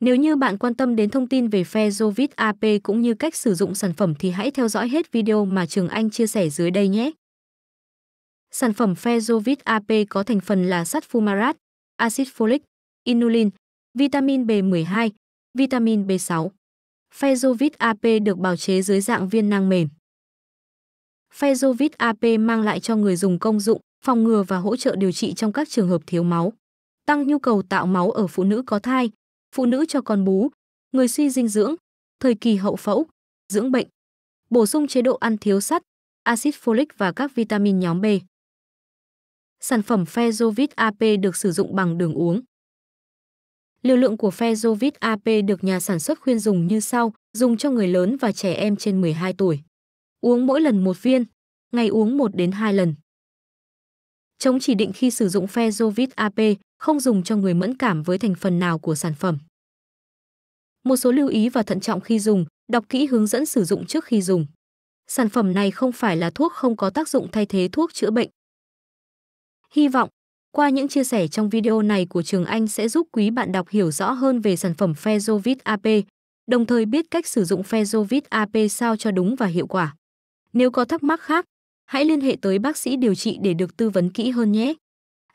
Nếu như bạn quan tâm đến thông tin về phe Jovit AP cũng như cách sử dụng sản phẩm thì hãy theo dõi hết video mà Trường Anh chia sẻ dưới đây nhé. Sản phẩm phe Jovit AP có thành phần là sắt fumarat, axit folic, inulin, vitamin B12, vitamin B6. Fezovit AP được bào chế dưới dạng viên nang mềm. Fezovit AP mang lại cho người dùng công dụng phòng ngừa và hỗ trợ điều trị trong các trường hợp thiếu máu, tăng nhu cầu tạo máu ở phụ nữ có thai, phụ nữ cho con bú, người suy dinh dưỡng, thời kỳ hậu phẫu, dưỡng bệnh, bổ sung chế độ ăn thiếu sắt, axit folic và các vitamin nhóm B. Sản phẩm Fezovit AP được sử dụng bằng đường uống. Liều lượng của Fezovit AP được nhà sản xuất khuyên dùng như sau, dùng cho người lớn và trẻ em trên 12 tuổi. Uống mỗi lần một viên, ngày uống 1 đến 2 lần. Chống chỉ định khi sử dụng Fezovit AP, không dùng cho người mẫn cảm với thành phần nào của sản phẩm. Một số lưu ý và thận trọng khi dùng, đọc kỹ hướng dẫn sử dụng trước khi dùng. Sản phẩm này không phải là thuốc không có tác dụng thay thế thuốc chữa bệnh. Hy vọng, qua những chia sẻ trong video này của Trường Anh sẽ giúp quý bạn đọc hiểu rõ hơn về sản phẩm Fezovit AP, đồng thời biết cách sử dụng Fezovit AP sao cho đúng và hiệu quả. Nếu có thắc mắc khác, hãy liên hệ tới bác sĩ điều trị để được tư vấn kỹ hơn nhé.